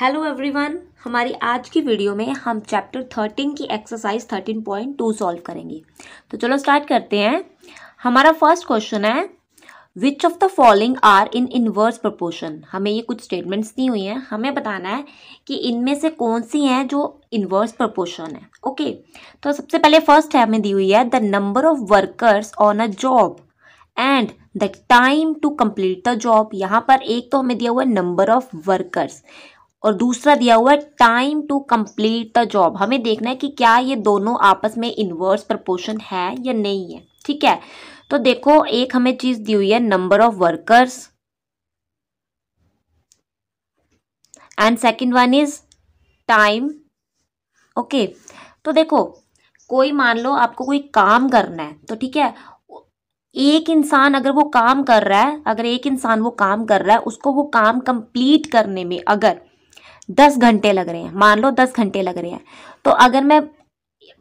Hello everyone हमारी आज की वीडियो में हम चैप्टर थर्टीन की exercise thirteen point two solve करेंगे तो चलो स्टार्ट करते हैं हमारा फर्स्ट क्वेश्चन है which of the following are in inverse proportion हमें ये कुछ स्टेटमेंट्स दी हुई हैं हमें बताना है कि इनमें से कौन सी हैं जो इनवर्स प्रपोर्शन है ओके okay. तो सबसे पहले फर्स्ट है हमें दी हुई है the number of workers on a job and the time to complete the job यहाँ पर एक तो हमें दिया हुआ है नंबर ऑफ वर्कर्स और दूसरा दिया हुआ है time to complete the job हमें देखना है कि क्या ये दोनों आपस में इन्वर्स प्रपोर्शन है या नहीं है ठीक है तो देखो एक हमें चीज दी हुई है number of workers and second one is time okay तो देखो कोई मान लो आपको कोई काम करना है तो ठीक है एक इंसान अगर वो काम कर रहा है अगर एक इंसान वो काम कर रहा है उसको वो काम कंप्लीट करने में अगर दस घंटे लग रहे हैं मान लो दस घंटे लग रहे हैं तो अगर मैं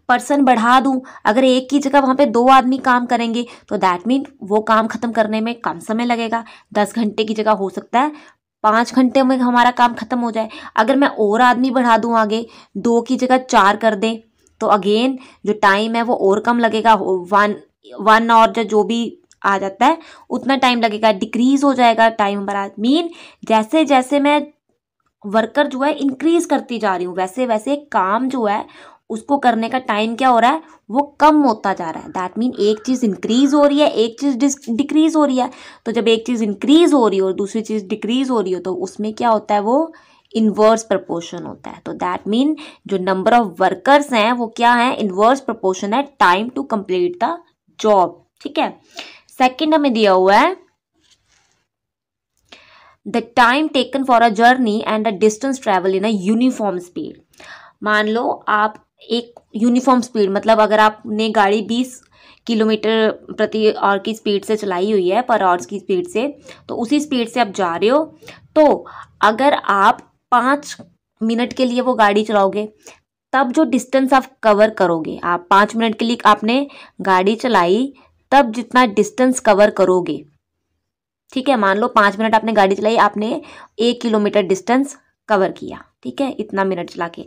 पर्सन बढ़ा दूं अगर एक की जगह वहाँ पे दो आदमी काम करेंगे तो दैट मीन वो काम ख़त्म करने में कम समय लगेगा दस घंटे की जगह हो सकता है पाँच घंटे में हमारा काम ख़त्म हो जाए अगर मैं और आदमी बढ़ा दूँ आगे दो की जगह चार कर दें तो अगेन जो टाइम है वो और कम लगेगा वन वन और जो भी आ जाता है उतना टाइम लगेगा डिक्रीज हो जाएगा टाइम हमारा मीन जैसे जैसे मैं वर्कर जो है इंक्रीज करती जा रही हूँ वैसे वैसे काम जो है उसको करने का टाइम क्या हो रहा है वो कम होता जा रहा है दैट मीन एक चीज़ इंक्रीज हो रही है एक चीज़ डिक्रीज हो रही है तो जब एक चीज़ इंक्रीज हो रही हो और दूसरी चीज़ डिक्रीज हो रही हो तो उसमें क्या होता है वो इन्वर्स प्रपोर्शन होता है तो दैट मीन जो नंबर ऑफ वर्कर्स हैं वो क्या है इन्वर्स प्रपोर्शन है time to complete the job ठीक है सेकेंड हमें दिया हुआ है the time taken for a journey and a distance travel in a uniform speed मान लो आप एक यूनिफॉर्म स्पीड मतलब अगर आपने गाड़ी बीस किलोमीटर प्रति आवर की स्पीड से चलाई हुई है पर आवर्स की स्पीड से तो उसी स्पीड से आप जा रहे हो तो अगर आप पाँच मिनट के लिए वो गाड़ी चलाओगे तब जो डिस्टेंस आप कवर करोगे आप पाँच मिनट के लिए आपने गाड़ी चलाई तब जितना डिस्टेंस कवर करोगे ठीक है मान लो पाँच मिनट आपने गाड़ी चलाई आपने एक किलोमीटर डिस्टेंस कवर किया ठीक है इतना मिनट चला के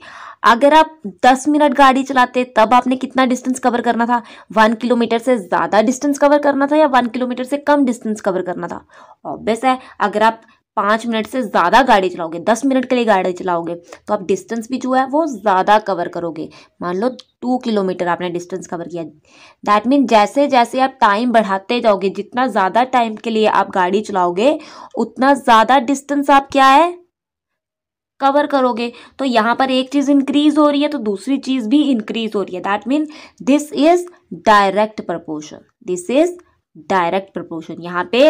अगर आप दस मिनट गाड़ी चलाते तब आपने कितना डिस्टेंस कवर करना था वन किलोमीटर से ज़्यादा डिस्टेंस कवर करना था या वन किलोमीटर से कम डिस्टेंस कवर करना था ऑब्वियस है अगर आप पाँच मिनट से ज़्यादा गाड़ी चलाओगे दस मिनट के लिए गाड़ी चलाओगे तो आप डिस्टेंस भी जो है वो ज़्यादा कवर करोगे मान लो टू किलोमीटर आपने डिस्टेंस कवर किया दैट मीन जैसे जैसे आप टाइम बढ़ाते जाओगे जितना ज़्यादा टाइम के लिए आप गाड़ी चलाओगे उतना ज़्यादा डिस्टेंस आप क्या है कवर करोगे तो यहाँ पर एक चीज़ इंक्रीज हो रही है तो दूसरी चीज़ भी इंक्रीज हो रही है that mean this is direct proportion this is direct proportion यहाँ पे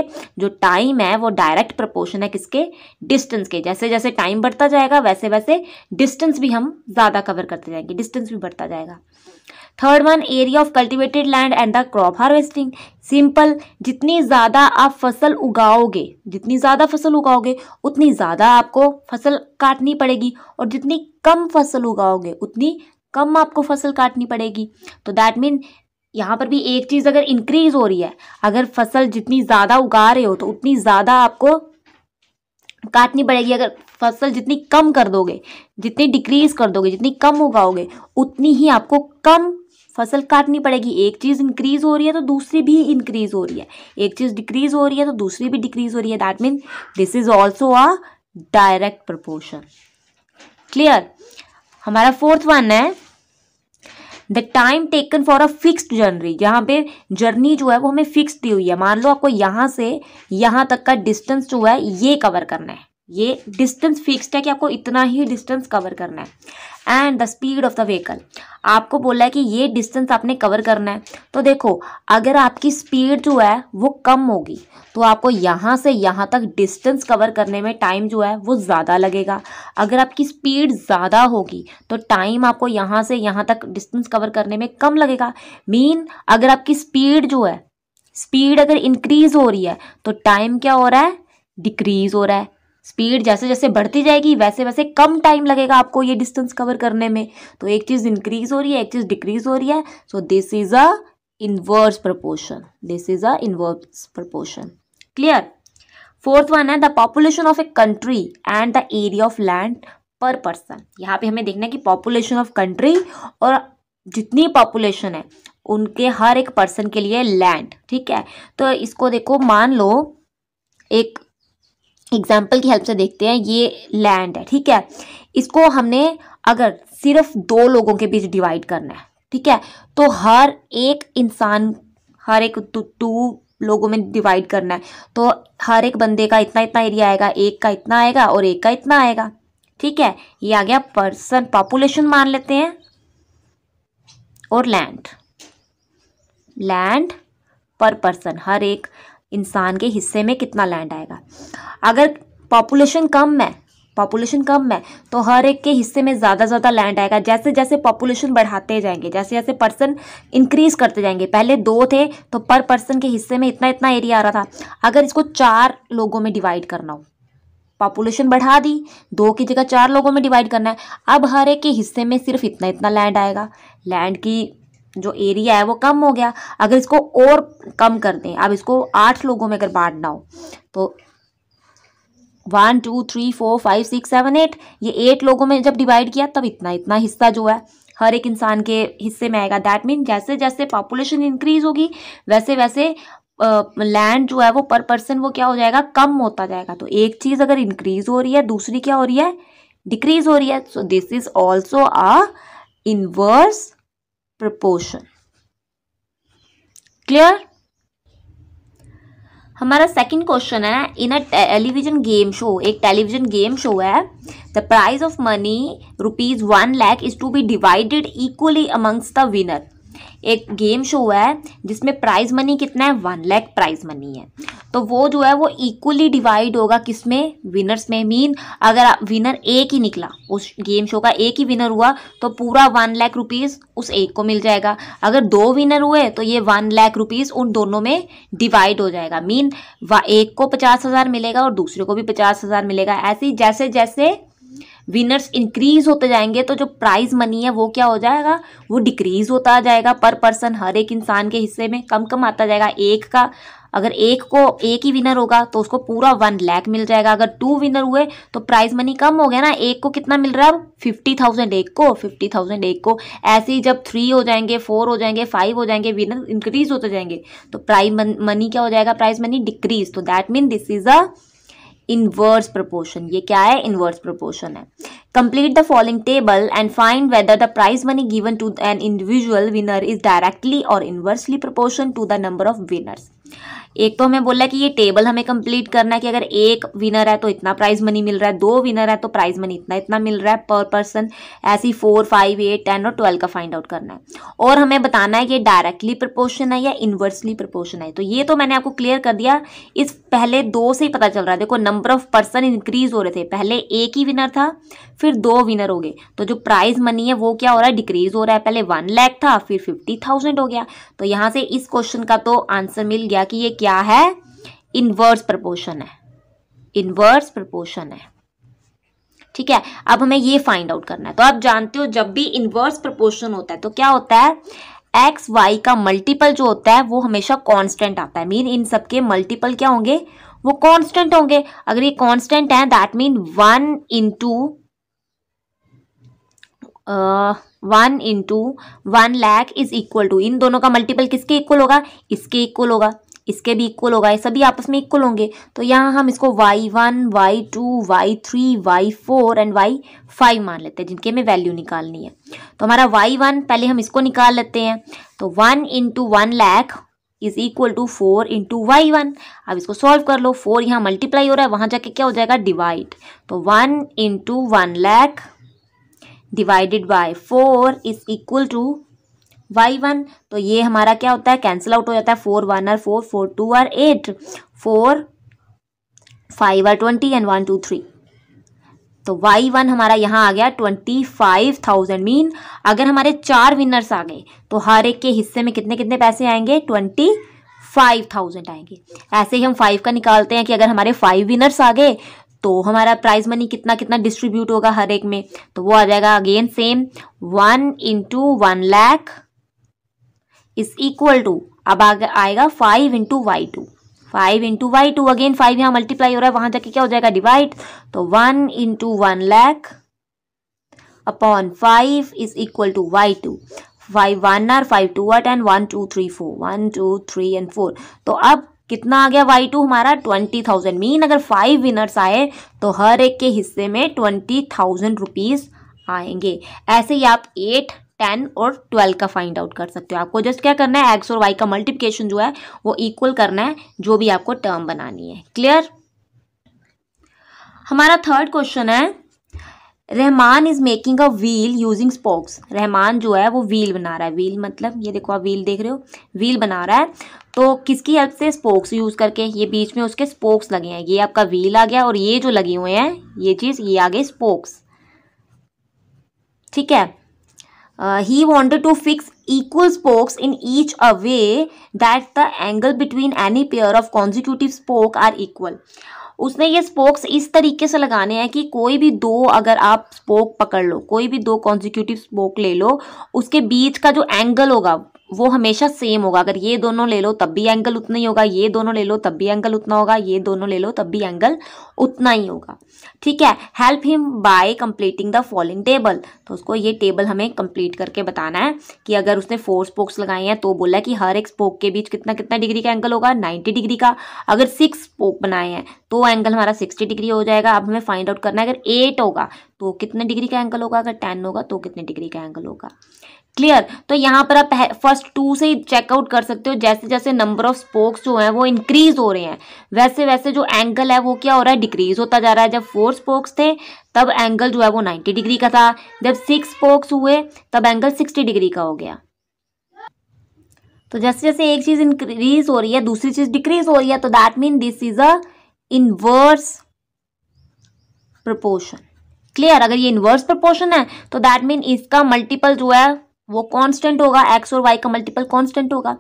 जो टाइम है वो डायरेक्ट प्रपोर्शन है किसके डिस्टेंस के जैसे जैसे टाइम बढ़ता जाएगा वैसे वैसे डिस्टेंस भी हम ज़्यादा कवर करते जाएंगे डिस्टेंस भी बढ़ता जाएगा third one area of cultivated land and the crop harvesting simple जितनी ज़्यादा आप फसल उगाओगे जितनी ज़्यादा फसल उगाओगे उतनी ज़्यादा आपको फसल काटनी पड़ेगी और जितनी कम फसल उगाओगे उतनी कम आपको फसल काटनी पड़ेगी तो दैट मीन यहाँ पर भी एक चीज़ अगर इंक्रीज हो रही है अगर फसल जितनी ज़्यादा उगा रहे हो तो उतनी ज़्यादा आपको काटनी पड़ेगी अगर फसल जितनी कम कर दोगे जितनी डिक्रीज कर दोगे जितनी कम उगाओगे उतनी ही आपको कम फसल काटनी पड़ेगी एक चीज़ इंक्रीज हो रही है तो दूसरी भी इंक्रीज हो रही है एक चीज़ डिक्रीज हो रही है तो दूसरी भी डिक्रीज हो रही है that mean this is also a direct proportion clear हमारा फोर्थ वन है the time taken for a fixed journey यहाँ पे जर्नी जो है वो हमें फिक्स दी हुई है मान लो आपको यहाँ से यहाँ तक का डिस्टेंस जो है ये कवर करना है ये डिस्टेंस फिक्स्ड है कि आपको इतना ही डिस्टेंस कवर करना है and the speed of the vehicle आपको बोला है कि ये डिस्टेंस आपने कवर करना है तो देखो अगर आपकी स्पीड जो है वो कम होगी तो आपको यहाँ से यहाँ तक डिस्टेंस कवर करने में टाइम जो है वो ज़्यादा लगेगा अगर आपकी स्पीड ज़्यादा होगी तो टाइम आपको यहाँ से यहाँ तक डिस्टेंस कवर करने में कम लगेगा मीन अगर आपकी स्पीड जो है स्पीड अगर इंक्रीज हो रही है तो टाइम क्या हो रहा है डिक्रीज हो रहा है स्पीड जैसे जैसे बढ़ती जाएगी वैसे वैसे कम टाइम लगेगा आपको ये डिस्टेंस कवर करने में तो एक चीज़ इंक्रीज हो रही है एक चीज़ डिक्रीज हो रही है so this is a inverse proportion this is a inverse proportion clear fourth one है the population of a country and the area of land per person यहाँ पे हमें देखना है कि पॉपुलेशन ऑफ कंट्री और जितनी पॉपुलेशन है उनके हर एक पर्सन के लिए लैंड ठीक है तो इसको देखो मान लो एक एग्जाम्पल की हेल्प से देखते हैं ये लैंड है ठीक है इसको हमने अगर सिर्फ दो लोगों के बीच डिवाइड करना है ठीक है तो हर एक इंसान हर एक टू लोगों में डिवाइड करना है तो हर एक बंदे का इतना इतना एरिया आएगा एक का इतना आएगा और एक का इतना आएगा ठीक है ये आ गया पर्सन पॉपुलेशन मान लेते हैं और लैंड लैंड पर पर्सन हर एक इंसान के हिस्से में कितना लैंड आएगा अगर पॉपुलेशन कम है पॉपुलेशन कम है तो हर एक के हिस्से में ज़्यादा ज़्यादा लैंड आएगा जैसे जैसे पॉपुलेशन बढ़ाते जाएंगे जैसे जैसे पर्सन इंक्रीज करते जाएंगे पहले दो थे तो पर पर्सन के हिस्से में इतना इतना एरिया आ रहा था अगर इसको चार लोगों में डिवाइड करना हो पॉपुलेशन बढ़ा दी दो की जगह चार लोगों में डिवाइड करना है अब हर एक के हिस्से में सिर्फ इतना इतना लैंड आएगा लैंड की जो एरिया है वो कम हो गया अगर इसको और कम कर दें अब इसको आठ लोगों में अगर बांटना हो तो one two three four five six seven eight ये एट लोगों में जब डिवाइड किया तब इतना इतना हिस्सा जो है हर एक इंसान के हिस्से में आएगा दैट मीन जैसे जैसे पॉपुलेशन इंक्रीज होगी वैसे वैसे लैंड uh, जो है वो पर पर्सन वो क्या हो जाएगा कम होता जाएगा तो एक चीज़ अगर इंक्रीज हो रही है दूसरी क्या हो रही है डिक्रीज हो रही है so this is also a inverse proportion clear हमारा सेकंड क्वेश्चन है in a television game show एक टेलीविजन गेम शो है the prize of money rupees one lakh is to be divided equally amongst the winner एक game show हुआ है जिसमें prize money कितना है वन लैख प्राइज मनी है तो वो जो है वो इक्वली डिवाइड होगा किस में विनर्स में मीन अगर विनर एक ही निकला उस गेम शो का एक ही विनर हुआ तो पूरा वन लैख रुपीज़ उस एक को मिल जाएगा अगर दो विनर हुए तो ये वन लैख रुपीज़ उन दोनों में डिवाइड हो जाएगा मीन एक को पचास हज़ार मिलेगा और दूसरे को भी पचास हज़ार मिलेगा ऐसे जैसे जैसे विनर्स इंक्रीज होते जाएंगे तो जो प्राइज मनी है वो क्या हो जाएगा वो डिक्रीज होता जाएगा पर पर्सन हर एक इंसान के हिस्से में कम कम आता जाएगा एक का अगर एक को एक ही विनर होगा तो उसको पूरा वन लैख मिल जाएगा अगर टू विनर हुए तो प्राइज मनी कम हो गया ना एक को कितना मिल रहा है फिफ्टी थाउजेंड एक को फिफ्टी थाउजेंड एक को ऐसे ही जब थ्री हो जाएंगे फोर हो जाएंगे फाइव हो जाएंगे विनर इंक्रीज होते जाएंगे तो प्राइज मनी क्या हो जाएगा प्राइज मनी डिक्रीज तो that mean this is a inverse proportion ये क्या है इनवर्स प्रपोर्शन है complete the following table and find whether the prize money given to an individual winner is directly और inversely proportion to the number of winners एक तो हमें बोला है कि ये टेबल हमें कंप्लीट करना है कि अगर एक विनर है तो इतना प्राइज मनी मिल रहा है दो विनर है तो प्राइज मनी इतना इतना मिल रहा है पर पर्सन ऐसी फोर फाइव एट टेन और ट्वेल्व का फाइंड आउट करना है और हमें बताना है कि डायरेक्टली प्रपोर्शन है या इन्वर्सली प्रपोर्शन है तो ये तो मैंने आपको क्लियर कर दिया इस पहले दो से ही पता चल रहा है देखो नंबर ऑफ पर्सन इंक्रीज हो रहे थे पहले एक ही विनर था फिर दो विनर हो गए तो जो प्राइज मनी है वो क्या हो रहा है डिक्रीज हो रहा है पहले वन लैख था फिर फिफ्टी थाउजेंड हो गया तो यहाँ से इस क्वेश्चन का तो आंसर मिल गया कि ये क्या क्या है इनवर्स प्रपोर्शन है इनवर्स प्रपोर्शन है ठीक है अब हमें ये फाइंड आउट करना है तो आप जानते हो जब भी इनवर्स प्रपोर्शन होता है तो क्या होता है एक्स वाई का मल्टीपल जो होता है वो हमेशा कांस्टेंट आता है मीन इन सबके मल्टीपल क्या होंगे वो कांस्टेंट होंगे अगर ये कांस्टेंट है that mean one into one into one lakh is equal to इन दोनों का मल्टीपल किसके इक्वल होगा इसके इक्वल होगा इसके भी इक्वल होगा ये सभी आपस में इक्वल होंगे तो यहाँ हम इसको Y one Y two Y three Y four and Y five मान लेते हैं जिनके हमें वैल्यू निकालनी है तो हमारा वाई वन पहले हम इसको निकाल लेते हैं तो one into one lakh is equal to four into Y one अब इसको सॉल्व कर लो फोर यहाँ मल्टीप्लाई हो रहा है वहाँ जाके क्या हो जाएगा डिवाइड तो one into one lakh divided by four is equal to Y one तो ये हमारा क्या होता है कैंसिल आउट हो जाता है four one are four four two are eight four five are twenty and one two three तो वाई वन हमारा यहाँ आ गया ट्वेंटी फाइव थाउजेंड मीन अगर हमारे चार विनर्स आ गए तो हर एक के हिस्से में कितने कितने पैसे आएंगे ट्वेंटी फाइव थाउजेंड आएंगे ऐसे ही हम फाइव का निकालते हैं कि अगर हमारे फाइव विनर्स आ गए तो हमारा प्राइज मनी कितना कितना डिस्ट्रीब्यूट होगा हर एक में तो वो आ जाएगा again same one into one lakh is equal to अब आ, आएगा five into Y two five into Y two again five यहाँ मल्टीप्लाई हो रहा है वहां जाके क्या हो जाएगा डिवाइड तो one into one lakh upon five is equal to Y two five one are five two what and one two three four one two three and four तो अब कितना आ गया वाई टू हमारा ट्वेंटी थाउजेंड मीन अगर five winners आए तो हर एक के हिस्से में ट्वेंटी थाउजेंड रुपीज़ आएंगे ऐसे ही आप एट टेन और ट्वेल्व का फाइंड आउट कर सकते हो आपको जस्ट क्या करना है एक्स और वाई का मल्टीप्लिकेशन जो है वो इक्वल करना है जो भी आपको टर्म बनानी है क्लियर हमारा थर्ड क्वेश्चन है Rahman is making a wheel using spokes Rahman जो है वो व्हील बना रहा है व्हील मतलब ये देखो आप व्हील देख रहे हो व्हील बना रहा है तो किसकी हेल्प से स्पोक्स यूज़ करके ये बीच में उसके स्पोक्स लगे हैं ये आपका व्हील आ गया और ये जो लगे हुए हैं ये चीज़ ये आ गई स्पोक्स ठीक है uh, he wanted to fix equal spokes in each a way that the angle between any pair of consecutive spoke are equal उसने ये स्पोक्स इस तरीके से लगाने हैं कि कोई भी दो अगर आप स्पोक पकड़ लो कोई भी दो कॉन्जिक्यूटिव स्पोक ले लो उसके बीच का जो एंगल होगा वो हमेशा सेम होगा अगर ये दोनों ले लो तब भी एंगल उतना ही होगा ये दोनों ले लो तब भी एंगल उतना होगा ये दोनों ले लो तब भी एंगल उतना ही होगा ठीक है help him by completing the following table तो उसको ये टेबल हमें कंप्लीट करके बताना है कि अगर उसने फोर स्पोक्स लगाए हैं तो बोला कि हर एक स्पोक के बीच कितना कितना डिग्री का एंगल होगा नाइन्टी डिग्री का अगर सिक्स स्पोक बनाए हैं तो एंगल हमारा सिक्सटी डिग्री हो जाएगा अब हमें फाइंड आउट करना है अगर एट तो होगा तो कितने डिग्री का एंगल होगा अगर टेन होगा तो कितने डिग्री का एंगल होगा क्लियर तो यहाँ पर आप फर्स्ट टू से ही चेकआउट कर सकते हो जैसे जैसे नंबर ऑफ स्पोक्स जो हैं वो इंक्रीज हो रहे हैं वैसे वैसे जो एंगल है वो क्या हो रहा है डिक्रीज होता जा रहा है जब फोर स्पोक्स थे तब एंगल जो है वो नाइन्टी डिग्री का था जब सिक्स स्पोक्स हुए तब एंगल सिक्सटी डिग्री का हो गया तो जैसे जैसे एक चीज़ इंक्रीज हो रही है दूसरी चीज़ डिक्रीज हो रही है तो that mean this is a inverse proportion clear अगर ये इनवर्स प्रपोर्शन है तो दैट मीन इसका मल्टीपल जो है वो कांस्टेंट होगा एक्स और वाई का मल्टीपल कांस्टेंट होगा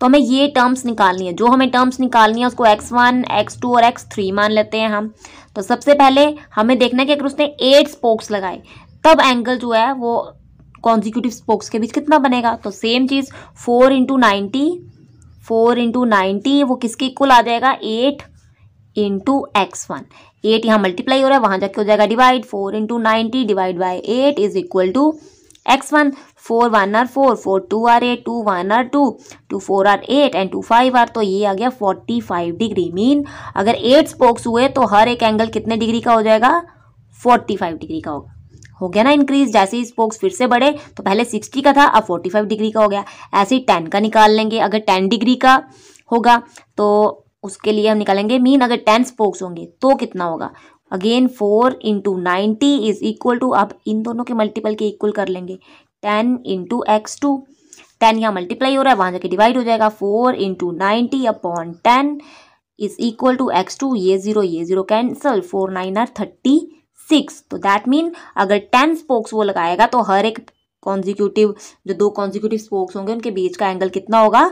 तो हमें ये टर्म्स निकालनी है जो हमें टर्म्स निकालनी है उसको एक्स वन एक्स टू और एक्स थ्री मान लेते हैं हम तो सबसे पहले हमें देखना है कि अगर उसने एट स्पोक्स लगाए तब एंगल जो है वो कॉन्जिक्यूटिव स्पोक्स के बीच कितना बनेगा तो सेम चीज़ four into ninety four into ninety वो किसके इक्वल आ जाएगा eight into X one eight यहाँ मल्टीप्लाई हो रहा है वहाँ जाके हो जाएगा divide four into ninety divide by eight is equal to X one four one are four four two are eight two one are two two four are eight and two five are तो ये आ गया forty five degree mean अगर eight spokes हुए तो हर एक angle कितने degree का हो जाएगा फोर्टी फाइव डिग्री का होगा हो गया ना इंक्रीज जैसे ही स्पोक्स फिर से बढ़े तो पहले सिक्सटी का था अब फोर्टी फाइव डिग्री का हो गया ऐसे ही टेन का निकाल लेंगे अगर टेन डिग्री का होगा तो उसके लिए हम निकालेंगे मीन अगर टेन स्पोक्स होंगे तो कितना होगा again four into ninety is equal to अब इन दोनों के मल्टीपल के इक्वल कर लेंगे ten into X two ten यहाँ मल्टीप्लाई हो रहा है वहाँ जाके डिवाइड हो जाएगा four into ninety upon ten is equal to X two ये जीरो ये zero cancel four nine are thirty six तो दैट मीन अगर टेन स्पोक्स वो लगाएगा तो हर एक कॉन्जिक्यूटिव जो दो कॉन्जिक्यूटिव स्पोक्स होंगे उनके बीच का एंगल कितना होगा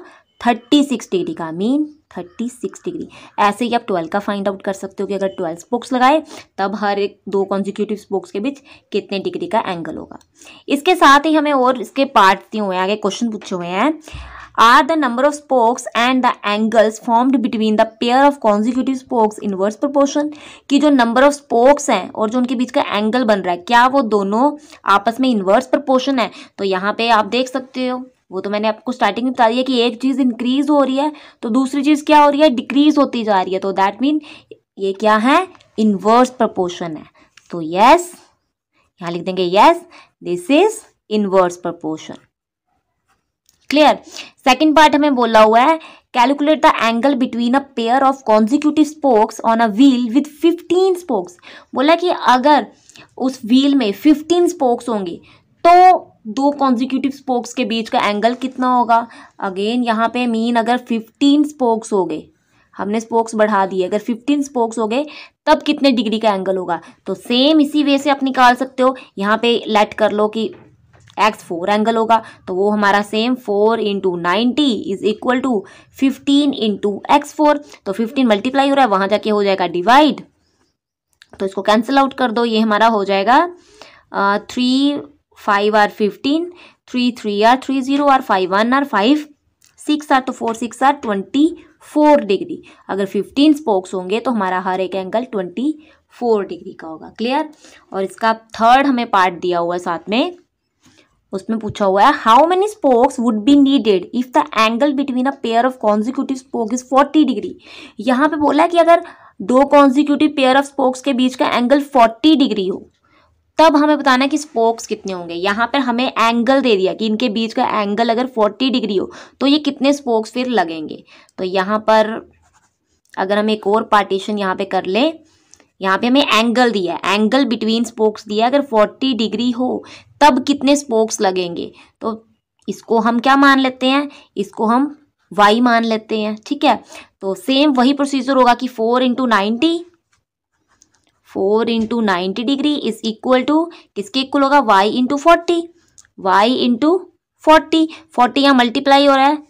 थर्टी सिक्स डिग्री का मीन थर्टी सिक्स डिग्री ऐसे ही आप ट्वेल्व का फाइंड आउट कर सकते हो कि अगर ट्वेल्व स्पोक्स लगाए तब हर एक दो कॉन्जिक्यूटिव स्पोक्स के बीच कितने डिग्री का एंगल होगा इसके साथ ही हमें और इसके पार्ट दिए हुए हैं आगे क्वेश्चन पूछे हुए हैं are the number of spokes and the angles formed between the pair of consecutive spokes inverse proportion की जो नंबर ऑफ स्पोक्स हैं और जो उनके बीच का एंगल बन रहा है क्या वो दोनों आपस में इनवर्स प्रोपोर्शन है तो यहाँ पे आप देख सकते हो वो तो मैंने आपको स्टार्टिंग में बता दिया कि एक चीज़ इंक्रीज हो रही है तो दूसरी चीज़ क्या हो रही है डिक्रीज होती जा रही है तो दैट मीन ये क्या है इन्वर्स प्रपोर्शन है तो यस यहाँ लिख देंगे yes this is inverse proportion clear second part हमें बोला हुआ है calculate the angle between a pair of consecutive spokes on a wheel with fifteen spokes बोला कि अगर उस व्हील में फिफ्टीन स्पोक्स होंगे तो दो कॉन्जिक्यूटिव स्पोक्स के बीच का एंगल कितना होगा अगेन यहाँ पे मीन अगर फिफ्टीन स्पोक्स हो गए हमने स्पोक्स बढ़ा दिए अगर फिफ्टीन स्पोक्स हो गए तब कितने डिग्री का एंगल होगा तो सेम इसी वे से आप निकाल सकते हो यहाँ पे लेट कर लो कि एक्स फोर एंगल होगा तो वो हमारा same four into ninety is equal to fifteen into X four तो फिफ्टीन मल्टीप्लाई हो रहा है वहाँ जाके हो जाएगा डिवाइड तो इसको कैंसिल आउट कर दो ये हमारा हो जाएगा three five are fifteen three three are three zero are five one are five six are तो four six are twenty four degree अगर फिफ्टीन स्पोक्स होंगे तो हमारा हर एक एंगल ट्वेंटी फोर डिग्री का होगा क्लियर और इसका थर्ड हमें पार्ट दिया हुआ है साथ में उसमें पूछा हुआ है how many spokes would be needed if the angle between a pair of consecutive spoke is forty degree यहाँ पे बोला कि अगर दो कॉन्जिक्यूटिव पेयर ऑफ स्पोक्स के बीच का एंगल फोर्टी डिग्री हो तब हमें बताना है कि स्पोक्स कितने होंगे यहाँ पर हमें एंगल दे दिया कि इनके बीच का एंगल अगर 40 डिग्री हो तो ये कितने स्पोक्स फिर लगेंगे तो यहाँ पर अगर हम एक और पार्टीशन यहाँ पे कर लें यहाँ पे हमें एंगल दिया है एंगल बिटवीन स्पोक्स दिया अगर 40 डिग्री हो तब कितने स्पोक्स लगेंगे तो इसको हम क्या मान लेते हैं इसको हम वाई मान लेते हैं ठीक है तो सेम वही प्रोसीजर होगा कि four into ninety four into ninety degree is equal to किसके इक्वल होगा Y into forty Y into forty forty यहाँ मल्टीप्लाई हो रहा है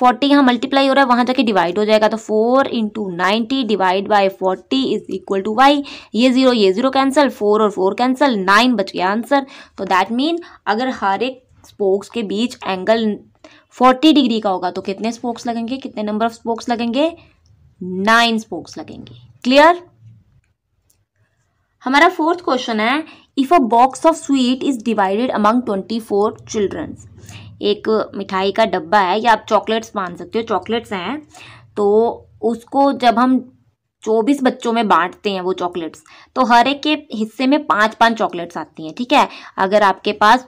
फोर्टी यहाँ मल्टीप्लाई हो रहा है वहाँ जाके डिवाइड हो जाएगा तो four into ninety divide by forty is equal to Y ये जीरो ये जीरो कैंसिल फोर और फोर कैंसिल नाइन बच गया आंसर तो दैट मीन अगर हर एक स्पोक्स के बीच एंगल फोर्टी डिग्री का होगा तो कितने स्पोक्स लगेंगे कितने नंबर ऑफ स्पोक्स लगेंगे नाइन स्पोक्स लगेंगे क्लियर हमारा फोर्थ क्वेश्चन है if a box of sweet is divided among twenty four childrens एक मिठाई का डब्बा है या आप चॉकलेट्स मान सकते हो चॉकलेट्स हैं तो उसको जब हम चौबीस बच्चों में बांटते हैं वो चॉकलेट्स तो हर एक के हिस्से में पाँच पाँच चॉकलेट्स आती हैं ठीक है अगर आपके पास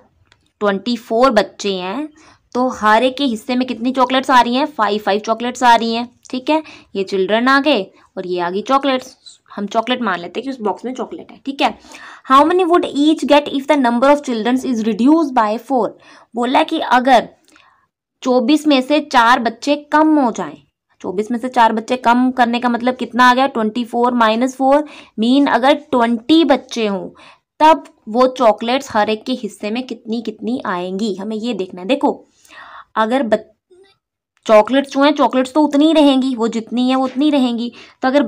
ट्वेंटी फोर बच्चे हैं तो हर एक के हिस्से में कितनी चॉकलेट्स आ रही हैं फाइव फाइव चॉकलेट्स आ रही हैं ठीक है ये चिल्ड्रन आ गए और ये आ गई चॉकलेट्स हम चॉकलेट मान लेते हैं कि उस बॉक्स में चॉकलेट है ठीक है how many would each get if the number of childrens is reduce by four बोला कि अगर चौबीस में से चार बच्चे कम हो जाएं चौबीस में से चार बच्चे कम करने का मतलब कितना आ गया twenty four minus four mean अगर ट्वेंटी बच्चे हों तब वो चॉकलेट्स हर एक के हिस्से में कितनी कितनी आएंगी हमें ये देखना है देखो अगर चॉकलेट्स जो हैं चॉकलेट्स तो उतनी ही रहेंगी वो जितनी है वो उतनी रहेंगी तो अगर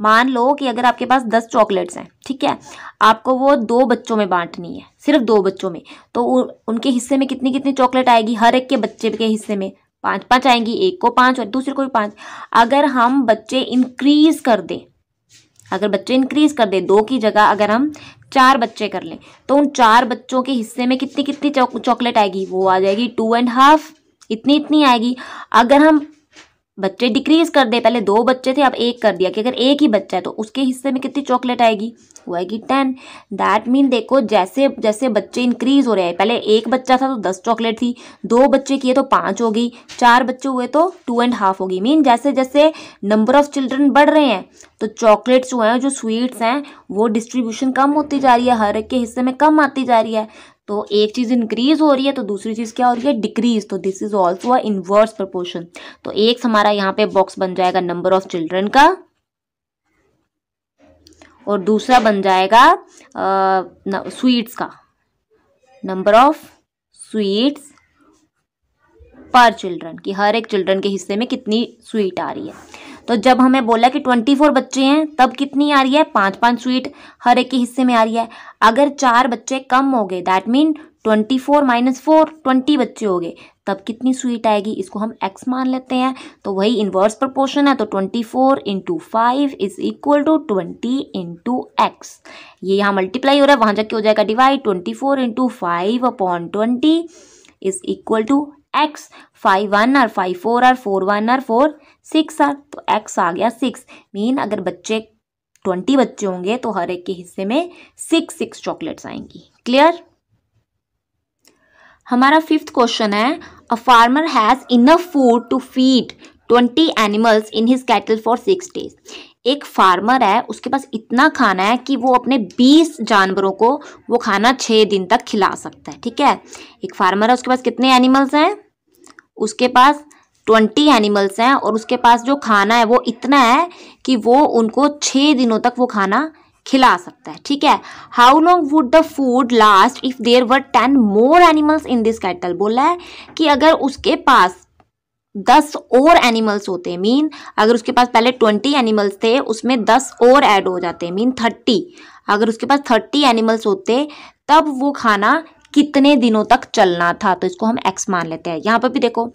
मान लो कि अगर आपके पास दस चॉकलेट्स हैं ठीक है आपको वो दो बच्चों में बांटनी है सिर्फ दो बच्चों में तो उनके हिस्से में कितनी कितनी चॉकलेट आएगी हर एक के बच्चे के हिस्से में पाँच पाँच आएंगी एक को पाँच और दूसरे को भी पाँच अगर हम बच्चे इंक्रीज कर दें अगर बच्चे इंक्रीज कर दें दो की जगह अगर हम चार बच्चे कर लें तो उन चार बच्चों के हिस्से में कितनी कितनी चॉकलेट आएगी वो आ जाएगी टू एंड हाफ इतनी इतनी आएगी अगर हम बच्चे डिक्रीज कर दे पहले दो बच्चे थे अब एक कर दिया कि अगर एक ही बच्चा है तो उसके हिस्से में कितनी चॉकलेट आएगी वो आएगी टेन दैट मीन देखो जैसे जैसे बच्चे इंक्रीज हो रहे हैं पहले एक बच्चा था तो दस चॉकलेट थी दो बच्चे किए तो पाँच हो गई चार बच्चे हुए तो टू एंड हाफ होगी मीन जैसे जैसे नंबर ऑफ चिल्ड्रन बढ़ रहे हैं तो चॉकलेट्स जो हैं जो स्वीट्स हैं वो डिस्ट्रीब्यूशन कम होती जा रही है हर एक के हिस्से में कम आती जा रही है तो एक चीज़ इंक्रीज हो रही है तो दूसरी चीज़ क्या हो रही है डिक्रीज तो this is also a inverse proportion तो एक हमारा यहाँ पे बॉक्स बन जाएगा नंबर ऑफ चिल्ड्रन का और दूसरा बन जाएगा स्वीट्स का नंबर ऑफ स्वीट्स पर चिल्ड्रन की हर एक चिल्ड्रन के हिस्से में कितनी स्वीट आ रही है तो जब हमें बोला कि ट्वेंटी फोर बच्चे हैं तब कितनी आ रही है पाँच पाँच स्वीट हर एक के हिस्से में आ रही है अगर चार बच्चे कम हो गए that mean twenty four minus four twenty बच्चे हो गए तब कितनी स्वीट आएगी इसको हम एक्स मान लेते हैं तो वही इन्वर्स प्रपोर्शन है तो twenty four into five is equal to twenty into X ये यहाँ मल्टीप्लाई हो रहा है वहाँ जाके हो जाएगा divide twenty four into five upon twenty is equal to X five one are five four are four one are four six are तो एक्स आ गया सिक्स मीन अगर बच्चे ट्वेंटी बच्चे होंगे तो हर एक के हिस्से में सिक्स सिक्स चॉकलेट्स आएंगी क्लियर हमारा फिफ्थ क्वेश्चन है a farmer has enough food to feed twenty animals in his cattle for six days एक फार्मर है उसके पास इतना खाना है कि वो अपने 20 जानवरों को वो खाना छः दिन तक खिला सकता है ठीक है एक फार्मर है उसके पास कितने एनिमल्स हैं उसके पास ट्वेंटी एनिमल्स हैं और उसके पास जो खाना है वो इतना है कि वो उनको छः दिनों तक वो खाना खिला सकता है ठीक है how long would the food last if there were ten more animals in this cattle बोला है कि अगर उसके पास दस और एनिमल्स होते हैं मीन अगर उसके पास पहले ट्वेंटी एनिमल्स थे उसमें दस और ऐड हो जाते हैं मीन थर्टी अगर उसके पास थर्टी एनिमल्स होते तब वो खाना कितने दिनों तक चलना था तो इसको हम एक्स मान लेते हैं यहाँ पर भी देखो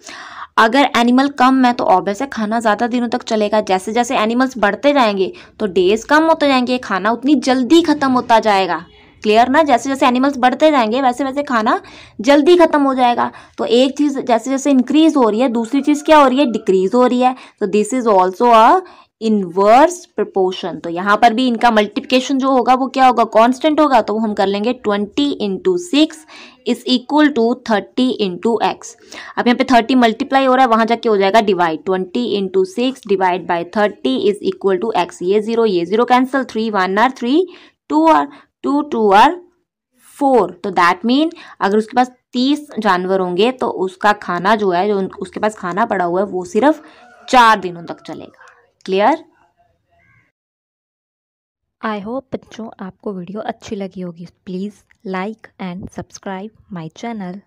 अगर एनिमल कम है तो ऑब्वियस है खाना ज़्यादा दिनों तक चलेगा जैसे जैसे एनिमल्स बढ़ते जाएंगे तो डेज कम होते जाएंगे खाना उतनी जल्दी ख़त्म होता जाएगा क्लियर ना जैसे जैसे एनिमल्स बढ़ते जाएंगे वैसे वैसे खाना जल्दी ख़त्म हो जाएगा तो एक चीज़ जैसे जैसे इंक्रीज़ हो रही है दूसरी चीज़ क्या हो रही है डिक्रीज़ हो रही है तो this is also a inverse proportion तो यहाँ पर भी इनका मल्टीप्लिकेशन जो होगा वो क्या होगा कांस्टेंट होगा तो वो हम कर लेंगे twenty into six is equal to thirty into X अब यहाँ पे थर्टी मल्टीप्लाई हो रहा है वहाँ जाके हो जाएगा divide twenty into six divide by thirty is equal to X ये जीरो ये zero cancel three one are three two are two two are four तो दैट मीन अगर उसके पास तीस जानवर होंगे तो उसका खाना जो है जो उसके पास खाना पड़ा हुआ है वो सिर्फ चार दिनों तक चलेगा क्लियर आई होप बच्चों आपको वीडियो अच्छी लगी होगी please like and subscribe my channel